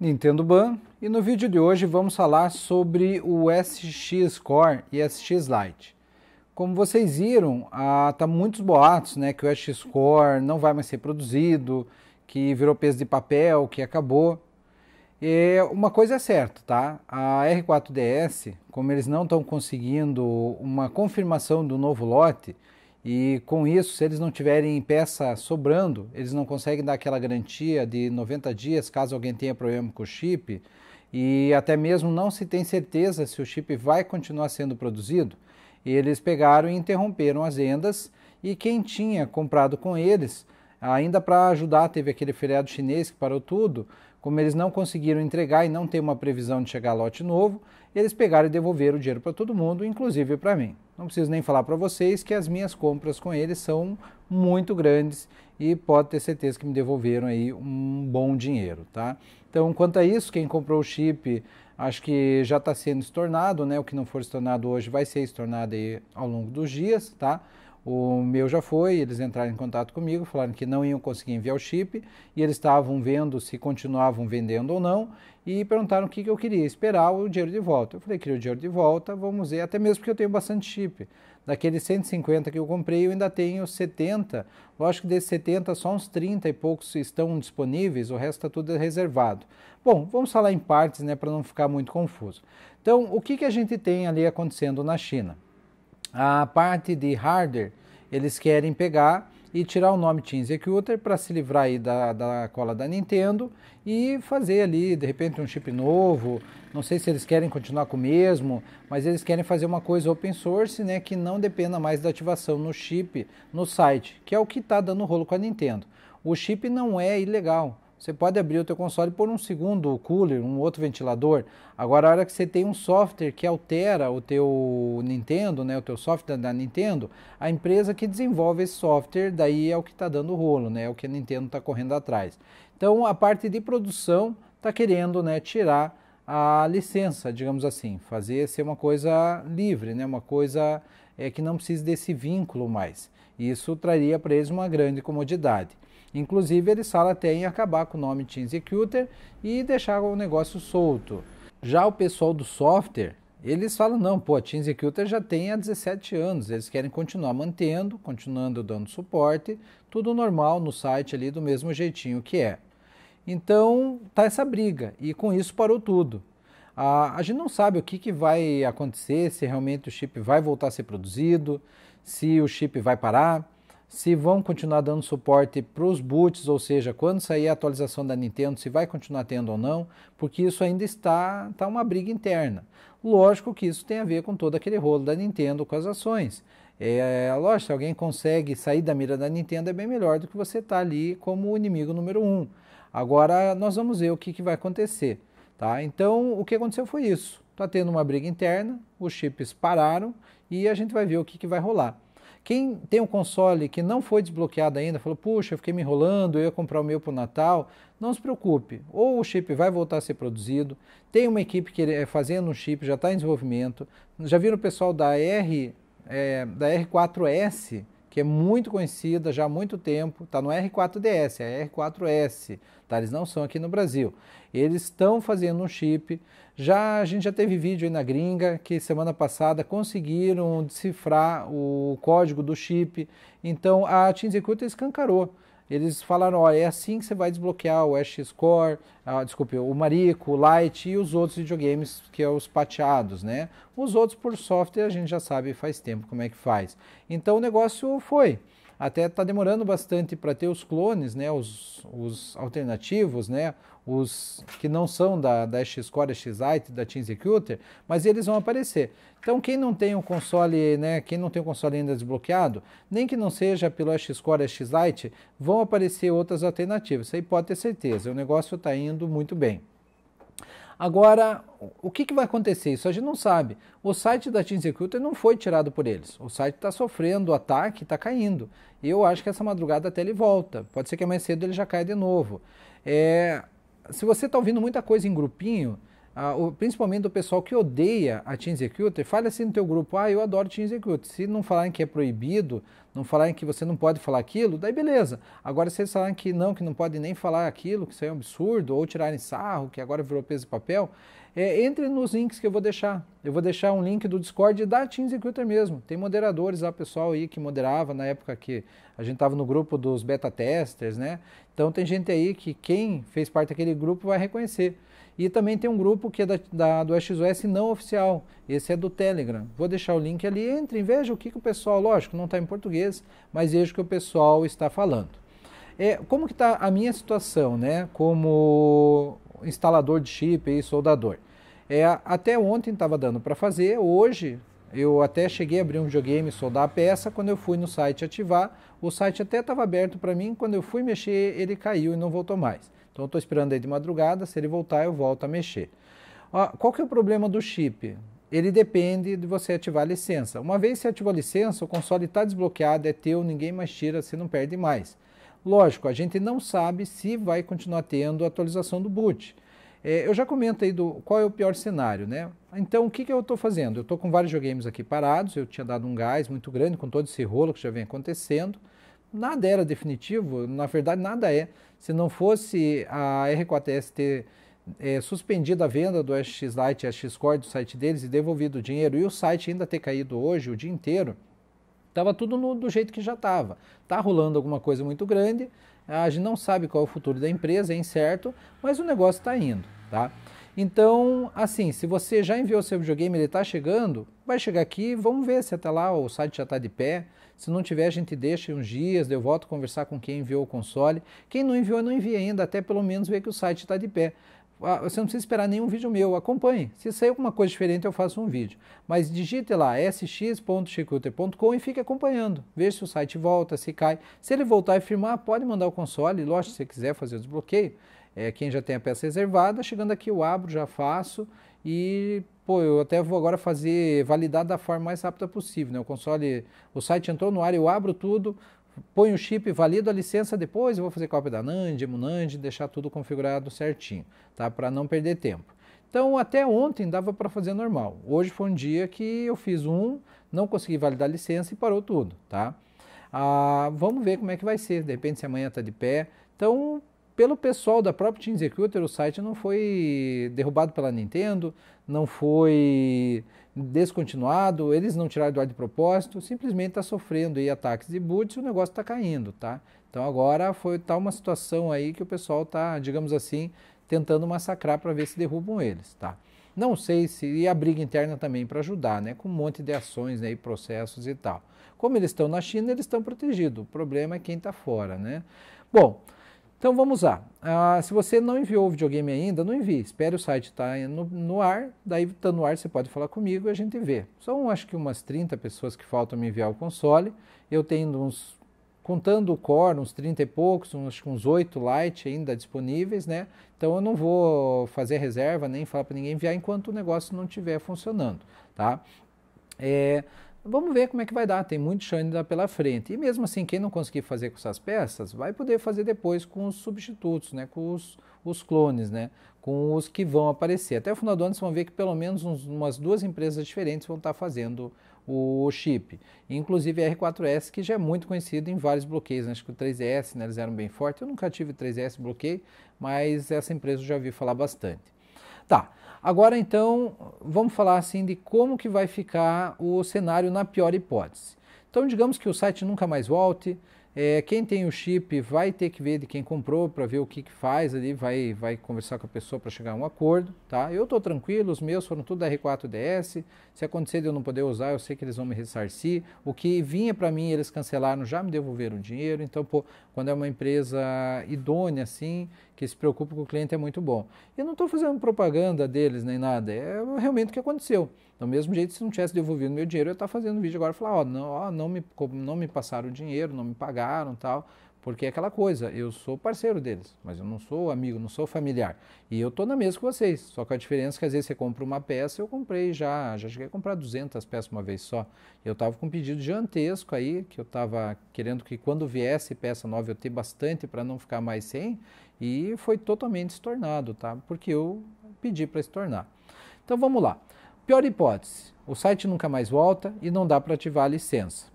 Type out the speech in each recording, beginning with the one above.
Nintendo Ban e no vídeo de hoje vamos falar sobre o SX Core e SX Lite. Como vocês viram, há ah, tá muitos boatos, né, que o SX Core não vai mais ser produzido, que virou peso de papel, que acabou. E uma coisa é certa, tá? A R4DS, como eles não estão conseguindo uma confirmação do novo lote, e com isso, se eles não tiverem peça sobrando, eles não conseguem dar aquela garantia de 90 dias caso alguém tenha problema com o chip. E até mesmo não se tem certeza se o chip vai continuar sendo produzido. Eles pegaram e interromperam as vendas e quem tinha comprado com eles, ainda para ajudar, teve aquele feriado chinês que parou tudo. Como eles não conseguiram entregar e não tem uma previsão de chegar lote novo, eles pegaram e devolveram o dinheiro para todo mundo, inclusive para mim. Não preciso nem falar para vocês que as minhas compras com eles são muito grandes e pode ter certeza que me devolveram aí um bom dinheiro, tá? Então, quanto a isso, quem comprou o chip, acho que já está sendo estornado, né? O que não for estornado hoje vai ser estornado aí ao longo dos dias, tá? O meu já foi, eles entraram em contato comigo, falaram que não iam conseguir enviar o chip e eles estavam vendo se continuavam vendendo ou não e perguntaram o que, que eu queria, esperar o dinheiro de volta. Eu falei, queria o dinheiro de volta, vamos ver, até mesmo porque eu tenho bastante chip. Daqueles 150 que eu comprei, eu ainda tenho 70. Lógico que desses 70, só uns 30 e poucos estão disponíveis, o resto está tudo reservado. Bom, vamos falar em partes, né, para não ficar muito confuso. Então, o que, que a gente tem ali acontecendo na China? A parte de hardware, eles querem pegar e tirar o nome Team Executor para se livrar aí da, da cola da Nintendo e fazer ali, de repente, um chip novo. Não sei se eles querem continuar com o mesmo, mas eles querem fazer uma coisa open source, né, que não dependa mais da ativação no chip, no site, que é o que está dando rolo com a Nintendo. O chip não é ilegal, você pode abrir o teu console por um segundo cooler, um outro ventilador. Agora, a hora que você tem um software que altera o teu Nintendo, né, o teu software da Nintendo, a empresa que desenvolve esse software, daí é o que está dando rolo, né, é o que a Nintendo está correndo atrás. Então, a parte de produção está querendo né, tirar a licença, digamos assim, fazer ser uma coisa livre, né, uma coisa é, que não precise desse vínculo mais. Isso traria para eles uma grande comodidade. Inclusive, eles falam até em acabar com o nome Team Executor e deixar o negócio solto. Já o pessoal do software, eles falam, não, pô, a Team Executor já tem há 17 anos, eles querem continuar mantendo, continuando dando suporte, tudo normal no site ali do mesmo jeitinho que é. Então, tá essa briga e com isso parou tudo. A, a gente não sabe o que, que vai acontecer, se realmente o chip vai voltar a ser produzido, se o chip vai parar se vão continuar dando suporte para os boots, ou seja, quando sair a atualização da Nintendo, se vai continuar tendo ou não, porque isso ainda está, está uma briga interna. Lógico que isso tem a ver com todo aquele rolo da Nintendo com as ações. É lógico, se alguém consegue sair da mira da Nintendo é bem melhor do que você estar tá ali como inimigo número um. Agora nós vamos ver o que, que vai acontecer. Tá? Então o que aconteceu foi isso. Está tendo uma briga interna, os chips pararam e a gente vai ver o que, que vai rolar. Quem tem um console que não foi desbloqueado ainda, falou, puxa, eu fiquei me enrolando, eu ia comprar o meu para o Natal, não se preocupe, ou o chip vai voltar a ser produzido, tem uma equipe que é fazendo um chip, já está em desenvolvimento, já viram o pessoal da, R, é, da R4S, que é muito conhecida já há muito tempo, está no R4DS, é R4S, tá? eles não são aqui no Brasil. Eles estão fazendo um chip, já a gente já teve vídeo aí na gringa que semana passada conseguiram decifrar o código do chip, então a Team Secret escancarou eles falaram, olha, é assim que você vai desbloquear o Ash Core, ah, desculpe, o Marico, o Lite e os outros videogames que é os pateados, né? Os outros por software a gente já sabe faz tempo como é que faz. Então o negócio foi. Até está demorando bastante para ter os clones, né? Os, os alternativos, né? os que não são da, da X lite da Team Executor, mas eles vão aparecer. Então quem não tem o um console, né, quem não tem o um console ainda desbloqueado, nem que não seja pelo X lite vão aparecer outras alternativas. Isso aí pode ter certeza, o negócio está indo muito bem. Agora, o que, que, vai acontecer? Isso a gente não sabe. O site da Team Executor não foi tirado por eles. O site está sofrendo ataque, está caindo. Eu acho que essa madrugada até ele volta. Pode ser que mais cedo ele já caia de novo. É, se você está ouvindo muita coisa em grupinho, ah, o, principalmente do pessoal que odeia a Team Executor, fale assim no teu grupo, ah, eu adoro Team Executor. Se não falarem que é proibido, não falarem que você não pode falar aquilo, daí beleza. Agora se eles falarem que não, que não pode nem falar aquilo, que isso é um absurdo, ou tirarem sarro, que agora virou peso e papel, é, entre nos links que eu vou deixar. Eu vou deixar um link do Discord da e Recruiter mesmo. Tem moderadores lá, pessoal aí que moderava na época que a gente estava no grupo dos beta testers, né? Então tem gente aí que quem fez parte daquele grupo vai reconhecer. E também tem um grupo que é da, da, do XOS não oficial. Esse é do Telegram. Vou deixar o link ali. e veja o que, que o pessoal, lógico, não está em português, mas veja o que o pessoal está falando. É, como que está a minha situação, né? Como, instalador de chip e soldador. É, até ontem estava dando para fazer, hoje eu até cheguei a abrir um videogame e soldar a peça, quando eu fui no site ativar, o site até estava aberto para mim, quando eu fui mexer ele caiu e não voltou mais. Então estou esperando aí de madrugada, se ele voltar eu volto a mexer. Ó, qual que é o problema do chip? Ele depende de você ativar a licença. Uma vez que você ativou a licença, o console está desbloqueado, é teu, ninguém mais tira, você não perde mais. Lógico, a gente não sabe se vai continuar tendo atualização do boot. É, eu já aí do qual é o pior cenário, né? Então, o que, que eu estou fazendo? Eu estou com vários videogames aqui parados, eu tinha dado um gás muito grande com todo esse rolo que já vem acontecendo. Nada era definitivo, na verdade nada é. Se não fosse a R4S ter é, suspendido a venda do SX Lite e SX Core do site deles e devolvido o dinheiro, e o site ainda ter caído hoje o dia inteiro, Estava tudo no, do jeito que já estava. Está rolando alguma coisa muito grande, a gente não sabe qual é o futuro da empresa, é incerto, mas o negócio está indo, tá? Então, assim, se você já enviou seu videogame, ele está chegando, vai chegar aqui, vamos ver se até lá o site já está de pé. Se não tiver, a gente deixa uns dias, eu volto a conversar com quem enviou o console. Quem não enviou, não envia ainda, até pelo menos ver que o site está de pé. Ah, você não precisa esperar nenhum vídeo meu, acompanhe. Se sair alguma coisa diferente, eu faço um vídeo. Mas digite lá sx.chicuter.com e fique acompanhando. Veja se o site volta, se cai. Se ele voltar e firmar, pode mandar o console. Lógico, se você quiser fazer o desbloqueio, é, quem já tem a peça reservada, chegando aqui eu abro, já faço. E, pô, eu até vou agora fazer validar da forma mais rápida possível, né? O console, o site entrou no ar, eu abro tudo, põe o chip, valido a licença depois, eu vou fazer cópia da NAND, emuNAND, deixar tudo configurado certinho, tá? Para não perder tempo. Então, até ontem dava para fazer normal. Hoje foi um dia que eu fiz um, não consegui validar a licença e parou tudo, tá? Ah, vamos ver como é que vai ser, de repente se amanhã está de pé. Então, pelo pessoal da própria Team Executor, o site não foi derrubado pela Nintendo, não foi descontinuado, eles não tiraram do ar de propósito, simplesmente está sofrendo aí ataques de boots e o negócio está caindo, tá? Então agora foi tá uma situação aí que o pessoal está, digamos assim, tentando massacrar para ver se derrubam eles, tá? Não sei se e a briga interna também para ajudar, né, com um monte de ações né, e processos e tal. Como eles estão na China, eles estão protegidos. O problema é quem está fora, né? Bom, então vamos lá. Ah, se você não enviou o videogame ainda, não envie. Espere o site estar tá no, no, ar. Daí, estando tá no ar, você pode falar comigo e a gente vê. São acho que umas 30 pessoas que faltam me enviar o console. Eu tenho uns, contando o Core, uns 30 e poucos, uns, acho que uns 8 light ainda disponíveis, né? Então eu não vou fazer reserva nem falar para ninguém enviar enquanto o negócio não estiver funcionando, tá? É, Vamos ver como é que vai dar, tem muito chão ainda pela frente. E mesmo assim, quem não conseguir fazer com essas peças, vai poder fazer depois com os substitutos, né? com os, os clones, né? com os que vão aparecer. Até o final do ano, vocês vão ver que pelo menos uns, umas duas empresas diferentes vão estar fazendo o chip. Inclusive a R4S, que já é muito conhecido em vários bloqueios. Né? Acho que o 3S, né? eles eram bem fortes. Eu nunca tive 3S bloqueio, mas essa empresa eu já vi falar bastante. Tá. Agora então, vamos falar assim de como que vai ficar o cenário na pior hipótese. Então, digamos que o site nunca mais volte, é, quem tem o chip vai ter que ver de quem comprou para ver o que, que, faz ali, vai, vai conversar com a pessoa para chegar a um acordo, tá? Eu estou tranquilo, os meus foram tudo R4DS, se acontecer de eu não poder usar, eu sei que eles vão me ressarcir. O que vinha para mim, eles cancelaram, já me devolveram o dinheiro. Então, pô, quando é uma empresa idônea assim, que se preocupa com o cliente é muito bom. Eu não estou fazendo propaganda deles nem nada, é realmente o que aconteceu. Do mesmo jeito, se não tivesse devolvido meu dinheiro, eu ia estar tá fazendo vídeo agora e falar, ó, não, não, me, não me passaram o dinheiro, não me pagaram tal. Porque é aquela coisa, eu sou parceiro deles, mas eu não sou amigo, não sou familiar. E eu estou na mesa com vocês, só que a diferença é que às vezes você compra uma peça, eu comprei já, já cheguei a comprar 200 peças uma vez só. Eu estava com um pedido gigantesco aí, que eu estava querendo que quando viesse peça nova eu tenha bastante para não ficar mais sem, e foi totalmente se tornado, tá? Porque eu pedi para se tornar. Então vamos lá. Pior hipótese, o site nunca mais volta e não dá para ativar a licença.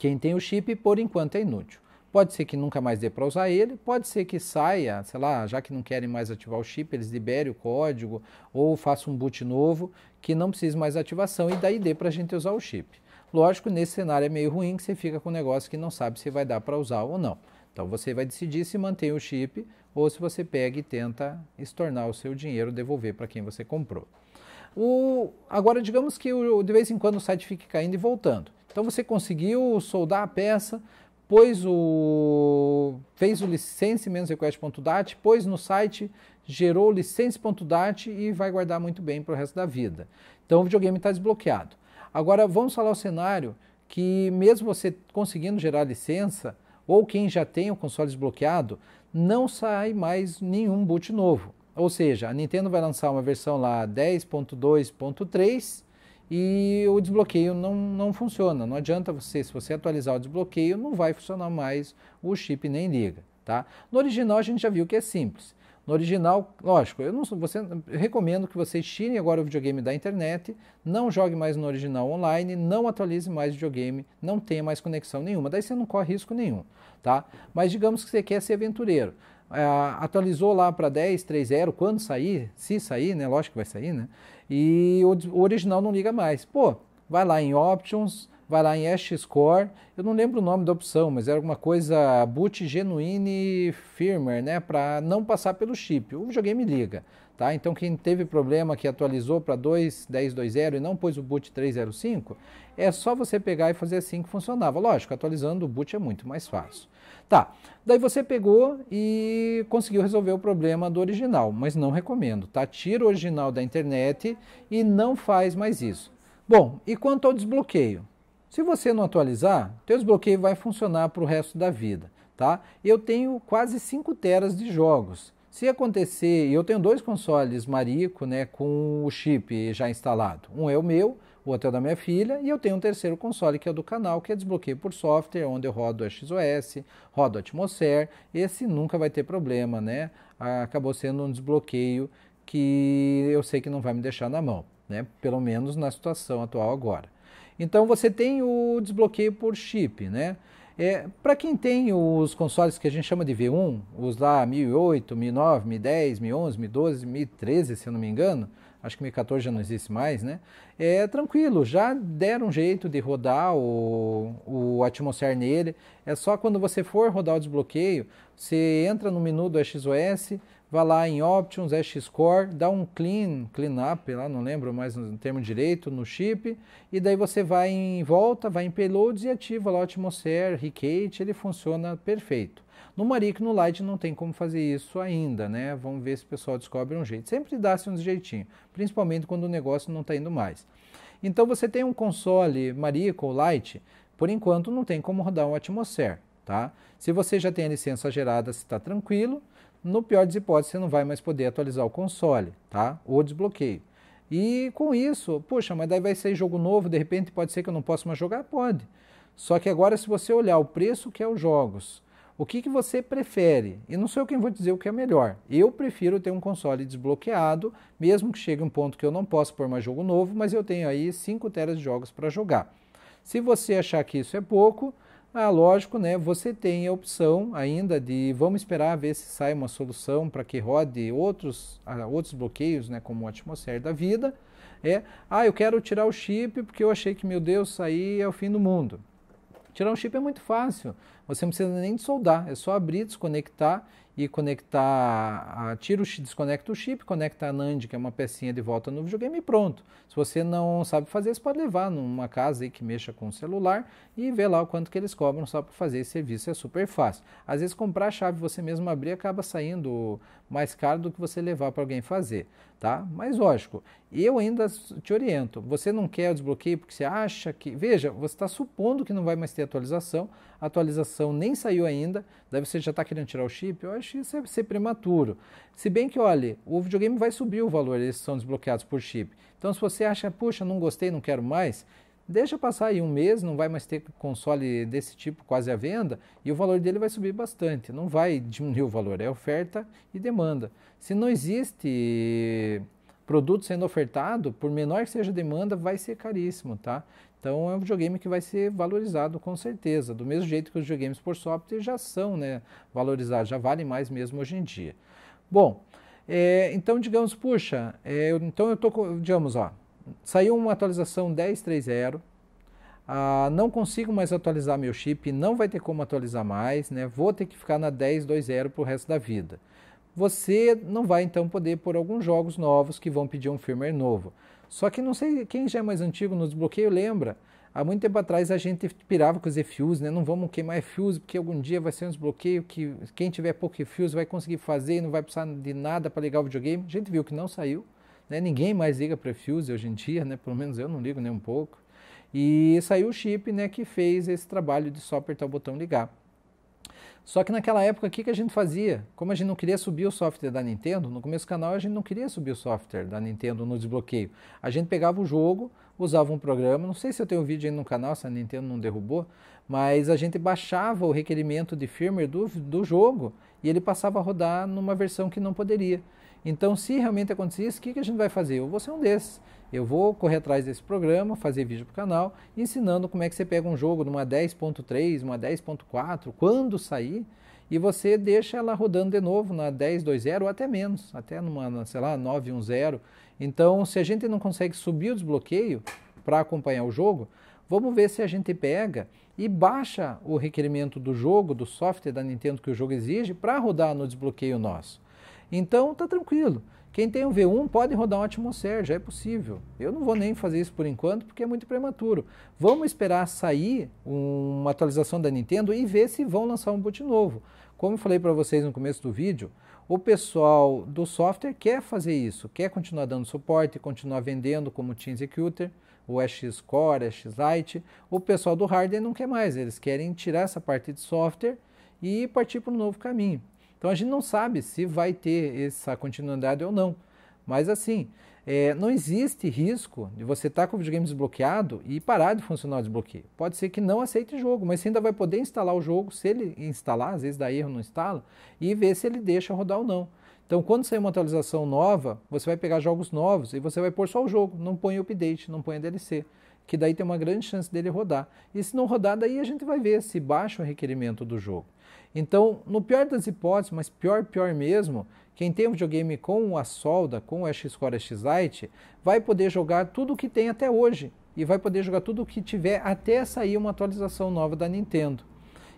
Quem tem o chip, por enquanto, é inútil. Pode ser que nunca mais dê para usar ele, pode ser que saia, sei lá, já que não querem mais ativar o chip, eles liberem o código ou façam um boot novo que não precise mais ativação e daí dê para a gente usar o chip. Lógico, nesse cenário é meio ruim que você fica com um negócio que não sabe se vai dar para usar ou não. Então você vai decidir se mantém o chip ou se você pega e tenta estornar o seu dinheiro, devolver para quem você comprou. O, agora, digamos que o, de vez em quando o site fique caindo e voltando. Então você conseguiu soldar a peça, pôs o fez o license-request.dat, pôs no site, gerou license.dat e vai guardar muito bem para o resto da vida. Então o videogame está desbloqueado. Agora vamos falar o cenário que mesmo você conseguindo gerar licença ou quem já tem o console desbloqueado, não sai mais nenhum boot novo. Ou seja, a Nintendo vai lançar uma versão lá 10.2.3 e o desbloqueio não, não funciona. Não adianta você, se você atualizar o desbloqueio, não vai funcionar mais o chip nem liga, tá? No original a gente já viu que é simples. No original, lógico, eu não você eu recomendo que vocês tirem agora o videogame da internet, não jogue mais no original online, não atualize mais o videogame, não tenha mais conexão nenhuma, daí você não corre risco nenhum, tá? Mas digamos que você quer ser aventureiro. É, atualizou lá para 10.30 quando sair, se sair, né? Lógico que vai sair, né? E o, original não liga mais. Pô, vai lá em Options, vai lá em Ash Score, eu não lembro o nome da opção, mas era alguma coisa Boot Genuine Firmware, né? Para não passar pelo chip. O videogame liga, tá? Então quem teve problema que atualizou para 2.10.2.0 e não pôs o Boot 3.05, é só você pegar e fazer assim que funcionava. Lógico, atualizando o Boot é muito mais fácil. Tá, daí você pegou e conseguiu resolver o problema do original, mas não recomendo, tá? Tira o original da internet e não faz mais isso. Bom, e quanto ao desbloqueio? Se você não atualizar, teu desbloqueio vai funcionar para o resto da vida, tá? Eu tenho quase 5 teras de jogos. Se acontecer, eu tenho dois consoles Marico, né, com o chip já instalado. Um é o meu o hotel da minha filha, e eu tenho um terceiro console que é o do canal, que é desbloqueio por software, onde eu rodo a XOS, rodo a Atmosfera, esse nunca vai ter problema, né? Acabou sendo um desbloqueio que eu sei que não vai me deixar na mão, né? Pelo menos na situação atual agora. Então você tem o desbloqueio por chip, né? É, para quem tem os consoles que a gente chama de V1, os lá 1008, 1009, 1010, 1011, 1012, 1013, se eu não me engano, acho que M14 já não existe mais, né? É tranquilo, já deram um jeito de rodar o, o Atmosfer nele. É só quando você for rodar o desbloqueio, você entra no menu do XOS, vai lá em Options, X-Core, dá um clean, clean up, lá não lembro mais o termo direito, no chip, e daí você vai em volta, vai em payloads e ativa lá o Atmosphere, Recate, ele funciona perfeito. No Maric, no Light, não tem como fazer isso ainda, né? Vamos ver se o pessoal descobre um jeito. Sempre dá-se um jeitinho, principalmente quando o negócio não está indo mais. Então você tem um console Maric ou Light, por enquanto não tem como rodar um Atmosphere, tá? Se você já tem a licença gerada, está tranquilo. No pior das hipóteses, você não vai mais poder atualizar o console, tá? Ou desbloqueio. E com isso, poxa, mas daí vai ser jogo novo, de repente pode ser que eu não possa mais jogar? Pode. Só que agora, se você olhar o preço que é os jogos, o que, que você prefere? E não sou eu quem vou dizer o que é melhor. Eu prefiro ter um console desbloqueado, mesmo que chegue um ponto que eu não possa pôr mais jogo novo, mas eu tenho aí 5 teras de jogos para jogar. Se você achar que isso é pouco, ah, lógico, né? Você tem a opção ainda de vamos esperar ver se sai uma solução para que rode outros, ah, outros bloqueios, né? Como o atmosfera da vida. É, ah, eu quero tirar o chip porque eu achei que, meu Deus, sair é o fim do mundo. Tirar um chip é muito fácil. Você não precisa nem de soldar, é só abrir, desconectar e conectar, a, ah, tira o, chip desconecta o chip, conecta a NAND, que é uma pecinha de volta no videogame e pronto. Se você não sabe fazer, você pode levar numa casa aí que mexa com o celular e ver lá o quanto que eles cobram só para fazer esse serviço, é super fácil. Às vezes comprar a chave você mesmo abrir acaba saindo mais caro do que você levar para alguém fazer, tá? Mas lógico, eu ainda te oriento, você não quer o desbloqueio porque você acha que, veja, você está supondo que não vai mais ter atualização, atualização nem saiu ainda, daí você já está querendo tirar o chip, eu acho isso é ser prematuro. Se bem que, olha, o videogame vai subir o valor, eles são desbloqueados por chip. Então, se você acha, puxa, não gostei, não quero mais, deixa passar aí um mês, não vai mais ter console desse tipo quase à venda, e o valor dele vai subir bastante, não vai diminuir o valor, é oferta e demanda. Se não existe produto sendo ofertado, por menor que seja a demanda, vai ser caríssimo, tá? Então é um videogame que vai ser valorizado com certeza, do mesmo jeito que os videogames por software já são né, valorizados, já valem mais mesmo hoje em dia. Bom, é, então digamos, puxa, é, então eu estou, digamos, ó, saiu uma atualização 10.3.0, ah, não consigo mais atualizar meu chip, não vai ter como atualizar mais, né, vou ter que ficar na 10.2.0 para o resto da vida você não vai então poder pôr alguns jogos novos que vão pedir um firmware novo. Só que não sei quem já é mais antigo no desbloqueio lembra. Há muito tempo atrás a gente pirava com os e-fuse, né? Não vamos queimar e-fuse porque algum dia vai ser um desbloqueio que quem tiver pouco e-fuse vai conseguir fazer e não vai precisar de nada para ligar o videogame. A gente viu que não saiu, né? Ninguém mais liga para e-fuse hoje em dia, né? Pelo menos eu não ligo nem um pouco. E saiu o chip, né, que fez esse trabalho de só apertar o botão ligar. Só que naquela época, o que, que a gente fazia? Como a gente não queria subir o software da Nintendo, no começo do canal a gente não queria subir o software da Nintendo no desbloqueio. A gente pegava o jogo, usava um programa, não sei se eu tenho um vídeo aí no canal, se a Nintendo não derrubou, mas a gente baixava o requerimento de firmware do, do jogo e ele passava a rodar numa versão que não poderia. Então, se realmente acontecer isso, o que, que a gente vai fazer? Eu vou ser um desses. Eu vou correr atrás desse programa, fazer vídeo para o canal, ensinando como é que você pega um jogo numa 10.3, uma 10.4, quando sair, e você deixa ela rodando de novo na 10.2.0 ou até menos, até numa, sei lá, 9.1.0. Então, se a gente não consegue subir o desbloqueio para acompanhar o jogo, vamos ver se a gente pega e baixa o requerimento do jogo, do software da Nintendo que o jogo exige, para rodar no desbloqueio nosso. Então tá tranquilo. Quem tem um V1 pode rodar um atmosfera, já é possível. Eu não vou nem fazer isso por enquanto porque é muito prematuro. Vamos esperar sair uma atualização da Nintendo e ver se vão lançar um boot novo. Como eu falei para vocês no começo do vídeo, o pessoal do software quer fazer isso, quer continuar dando suporte, continuar vendendo como o Team Executor, o X Core, o X Lite. O pessoal do hardware não quer mais, eles querem tirar essa parte de software e partir para um novo caminho. Então a gente não sabe se vai ter essa continuidade ou não. Mas assim, é, não existe risco de você estar tá com o videogame desbloqueado e parar de funcionar o desbloqueio. Pode ser que não aceite o jogo, mas você ainda vai poder instalar o jogo, se ele instalar, às vezes dá erro, não instala, e ver se ele deixa rodar ou não. Então, quando sair uma atualização nova, você vai pegar jogos novos e você vai pôr só o jogo, não põe update, não põe DLC, que daí tem uma grande chance dele rodar. E se não rodar, daí a gente vai ver se baixa o requerimento do jogo. Então, no pior das hipóteses, mas pior, pior mesmo, quem tem um videogame com a solda, com o X-Core X-Lite, vai poder jogar tudo o que tem até hoje. E vai poder jogar tudo o que tiver até sair uma atualização nova da Nintendo.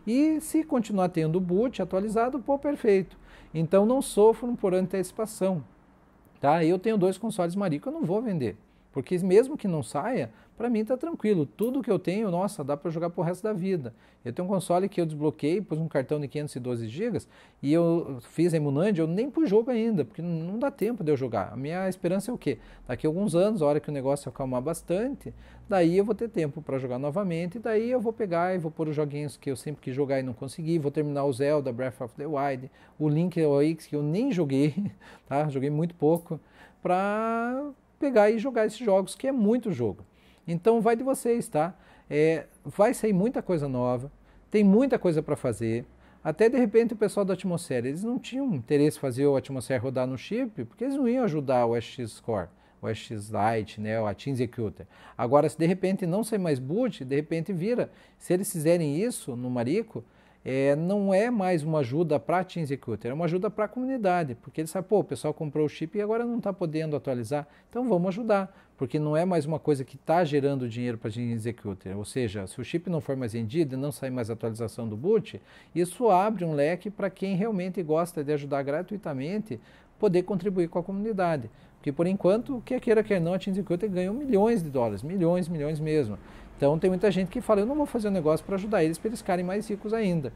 E se continuar tendo boot atualizado, pô, perfeito. Então não sofro por antecipação. Tá? Eu tenho dois consoles Marico, eu não vou vender. Porque mesmo que não saia, para mim está tranquilo. Tudo que eu tenho, nossa, dá para jogar o resto da vida. Eu tenho um console que eu desbloqueei, pus um cartão de 512 GB e eu fiz em Munand, eu nem pus jogo ainda, porque não dá tempo de eu jogar. A minha esperança é o quê? Daqui a alguns anos, a hora que o negócio acalmar bastante, daí eu vou ter tempo para jogar novamente, e daí eu vou pegar e vou pôr os joguinhos que eu sempre quis jogar e não consegui, vou terminar o Zelda, Breath of the Wild, o Link OX que eu nem joguei, tá? Joguei muito pouco para pegar e jogar esses jogos, que é muito jogo. Então vai de vocês, tá? É, vai sair muita coisa nova, tem muita coisa para fazer. Até de repente o pessoal da Atmosfera, eles não tinham interesse em fazer o Atmosfera rodar no chip, porque eles não iam ajudar o SX Core, o SX Lite, né, o Atin Executor. Agora, se de repente não sair mais boot, de repente vira. Se eles fizerem isso no Marico, é, não é mais uma ajuda para a Team Executor, é uma ajuda para a comunidade, porque ele sabe, pô, o pessoal comprou o chip e agora não está podendo atualizar, então vamos ajudar, porque não é mais uma coisa que está gerando dinheiro para a Team Executor, ou seja, se o chip não for mais vendido e não sair mais atualização do boot, isso abre um leque para quem realmente gosta de ajudar gratuitamente poder contribuir com a comunidade. Porque por enquanto, quer queira, quer não, a Team Executor ganhou milhões de dólares, milhões, milhões mesmo. Então tem muita gente que fala, eu não vou fazer um negócio para ajudar eles para eles ficarem mais ricos ainda.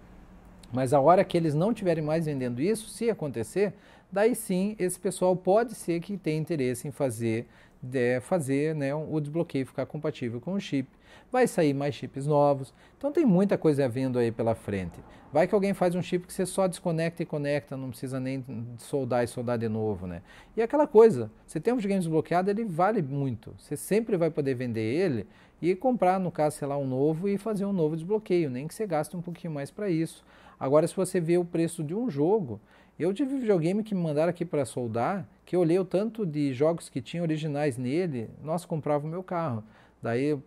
Mas a hora que eles não tiverem mais vendendo isso, se acontecer, daí sim esse pessoal pode ser que tenha interesse em fazer, de, fazer né, o desbloqueio ficar compatível com o chip Vai sair mais chips novos, então tem muita coisa vindo aí pela frente. Vai que alguém faz um chip que você só desconecta e conecta, não precisa nem soldar e soldar de novo, né? E aquela coisa, você tem um videogame desbloqueado, ele vale muito. Você sempre vai poder vender ele e comprar, no caso, sei lá, um novo e fazer um novo desbloqueio, nem que você gaste um pouquinho mais para isso. Agora, se você vê o preço de um jogo, eu tive videogame que me mandaram aqui para soldar, que eu olhei o tanto de jogos que tinha originais nele, nossa, comprava o meu carro. Daí,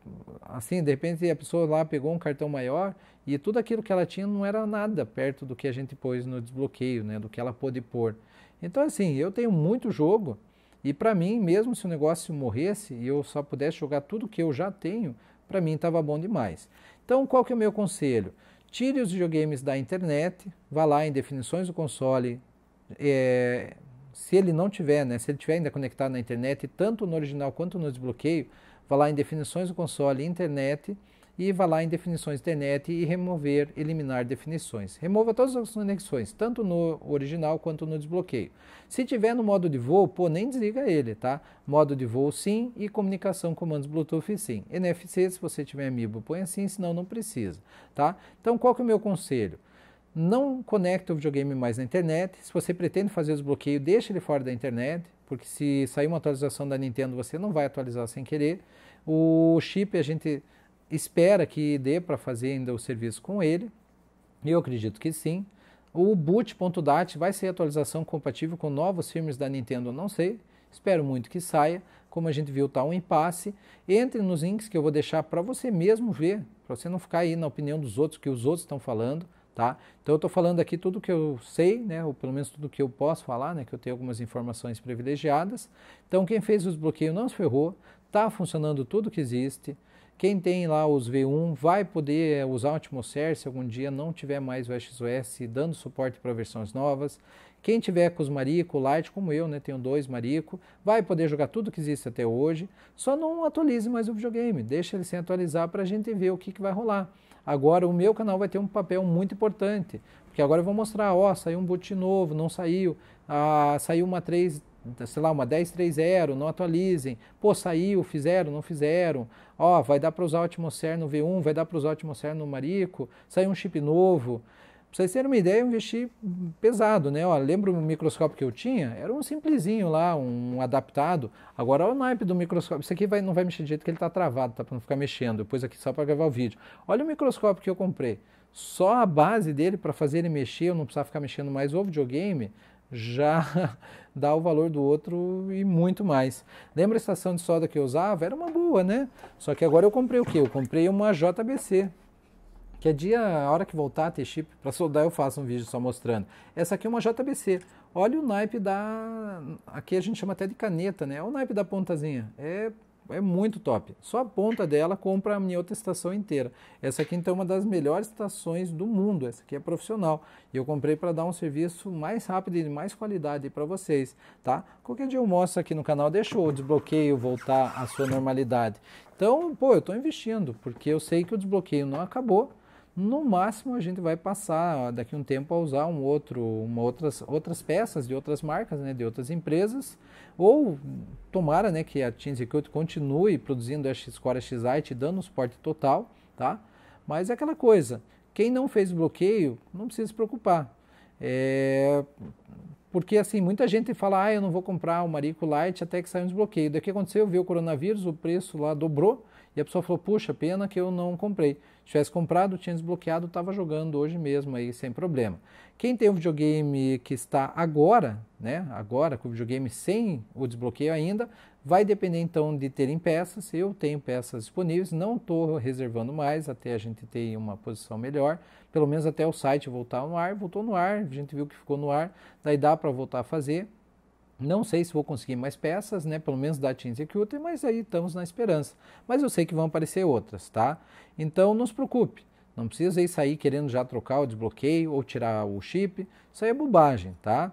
assim, de repente a pessoa lá pegou um cartão maior e tudo aquilo que ela tinha não era nada perto do que a gente pôs no desbloqueio, né? Do que ela pôde pôr. Então, assim, eu tenho muito jogo e para mim, mesmo se o negócio morresse e eu só pudesse jogar tudo que eu já tenho, para mim estava bom demais. Então, qual que é o meu conselho? Tire os videogames da internet, vá lá em definições do console, é, se ele não tiver, né? Se ele tiver ainda conectado na internet, tanto no original quanto no desbloqueio, Vá lá em definições do console internet e vá lá em definições internet e remover, eliminar definições. Remova todas as conexões, tanto no original quanto no desbloqueio. Se tiver no modo de voo, pô, nem desliga ele, tá? Modo de voo sim e comunicação comandos Bluetooth sim. NFC, se você tiver amigo, põe assim, senão não precisa, tá? Então qual que é o meu conselho? Não conecte o videogame mais na internet. Se você pretende fazer o desbloqueio, deixe ele fora da internet porque se sair uma atualização da Nintendo, você não vai atualizar sem querer. O chip a gente espera que dê para fazer ainda o serviço com ele. Eu acredito que sim. O boot.dat vai ser atualização compatível com novos filmes da Nintendo, não sei. Espero muito que saia. Como a gente viu, está um impasse. Entre nos links que eu vou deixar para você mesmo ver, para você não ficar aí na opinião dos outros, que os outros estão falando. Tá? Então eu estou falando aqui tudo que eu sei, né, ou pelo menos tudo que eu posso falar, né, que eu tenho algumas informações privilegiadas. Então quem fez os bloqueios não se ferrou, está funcionando tudo que existe. Quem tem lá os V1 vai poder eh, usar o Atmosphere se algum dia não tiver mais o XOS dando suporte para versões novas. Quem tiver com os Marico, Light, como eu, né, tenho dois Marico, vai poder jogar tudo que existe até hoje. Só não atualize mais o videogame, deixa ele sem atualizar para a gente ver o que, que vai rolar. Agora o meu canal vai ter um papel muito importante, porque agora eu vou mostrar, ó, saiu um boot novo, não saiu, ah, saiu uma 3, sei lá, uma 1030, não atualizem. Pô, saiu, fizeram, não fizeram. Ó, vai dar para usar o Atmosfer no V1, vai dar para usar o Atmosfer no Marico, saiu um chip novo. Pra vocês terem uma ideia, eu investi pesado, né? Ó, lembro o microscópio que eu tinha? Era um simplesinho lá, um adaptado. Agora olha o naipe do microscópio. Isso aqui vai, não vai mexer de jeito que ele está travado, tá? Para não ficar mexendo. Depois aqui só para gravar o vídeo. Olha o microscópio que eu comprei. Só a base dele para fazer ele mexer, eu não precisava ficar mexendo mais o videogame, já dá o valor do outro e muito mais. Lembra a estação de soda que eu usava? Era uma boa, né? Só que agora eu comprei o quê? Eu comprei uma JBC. Que a é dia, a hora que voltar a ter chip para soldar, eu faço um vídeo só mostrando. Essa aqui é uma JBC. Olha o naipe da. Aqui a gente chama até de caneta, né? Olha o naipe da pontazinha. É, é muito top. Só a ponta dela compra a minha outra estação inteira. Essa aqui, então, é uma das melhores estações do mundo. Essa aqui é profissional. E eu comprei para dar um serviço mais rápido e de mais qualidade para vocês, tá? Qualquer dia eu mostro aqui no canal. Deixa o desbloqueio voltar à sua normalidade. Então, pô, eu estou investindo, porque eu sei que o desbloqueio não acabou no máximo a gente vai passar daqui um tempo a usar um outro, uma outras, outras peças de outras marcas, né, de outras empresas, ou tomara, né, que a Team Security continue produzindo a X-Core, a XI, te dando suporte total, tá? Mas é aquela coisa, quem não fez bloqueio, não precisa se preocupar. É... Porque assim, muita gente fala, ah, eu não vou comprar o Marico Light até que saia um desbloqueio. Daqui aconteceu, veio o coronavírus, o preço lá dobrou, e a pessoa falou: Puxa, pena que eu não comprei. Se tivesse comprado, tinha desbloqueado, estava jogando hoje mesmo aí sem problema. Quem tem um videogame que está agora, né, agora com o videogame sem o desbloqueio ainda, vai depender então de terem peças. Eu tenho peças disponíveis, não estou reservando mais até a gente ter uma posição melhor, pelo menos até o site voltar no ar. Voltou no ar, a gente viu que ficou no ar, daí dá para voltar a fazer não sei se vou conseguir mais peças, né? Pelo menos da Team Executor, mas aí estamos na esperança. Mas eu sei que vão aparecer outras, tá? Então não se preocupe. Não precisa aí sair querendo já trocar o desbloqueio ou tirar o chip. Isso aí é bobagem, tá?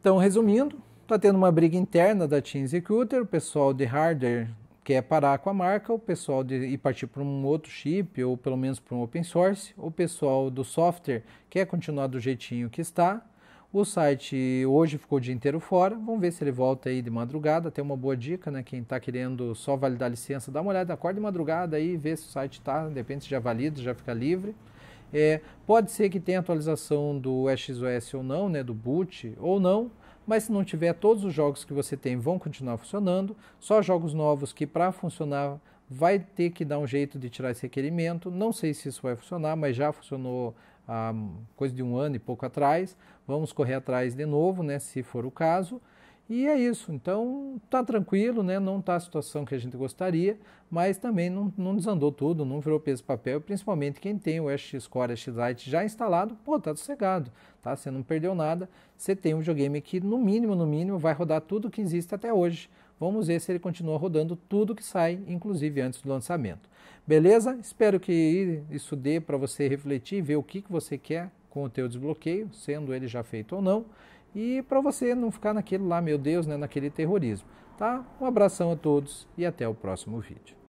Então, resumindo, está tendo uma briga interna da Team Executor, o pessoal de hardware quer parar com a marca, o pessoal de ir partir para um outro chip ou pelo menos para um open source, o pessoal do software quer continuar do jeitinho que está, o site hoje ficou o dia inteiro fora, vamos ver se ele volta aí de madrugada, tem uma boa dica, né? Quem está querendo só validar a licença, dá uma olhada, acorda de madrugada aí, vê se o site está, depende se já valido, já fica livre. É, pode ser que tenha atualização do XOS ou não, né, do boot ou não, mas se não tiver, todos os jogos que você tem vão continuar funcionando, só jogos novos que para funcionar vai ter que dar um jeito de tirar esse requerimento. Não sei se isso vai funcionar, mas já funcionou há hum, coisa de um ano e pouco atrás. Vamos correr atrás de novo, né, se for o caso. E é isso. Então tá tranquilo, né? Não tá a situação que a gente gostaria, mas também não, não desandou tudo, não virou peso papel. Principalmente quem tem o X Score, X Lite já instalado, pô, tá sossegado, tá? Você não perdeu nada. Você tem um videogame que no mínimo, no mínimo, vai rodar tudo que existe até hoje. Vamos ver se ele continua rodando tudo que sai, inclusive antes do lançamento. Beleza? Espero que isso dê para você refletir, ver o que, que você quer com o teu desbloqueio, sendo ele já feito ou não, e para você não ficar naquele lá, meu Deus, né, naquele terrorismo. Tá? Um abração a todos e até o próximo vídeo.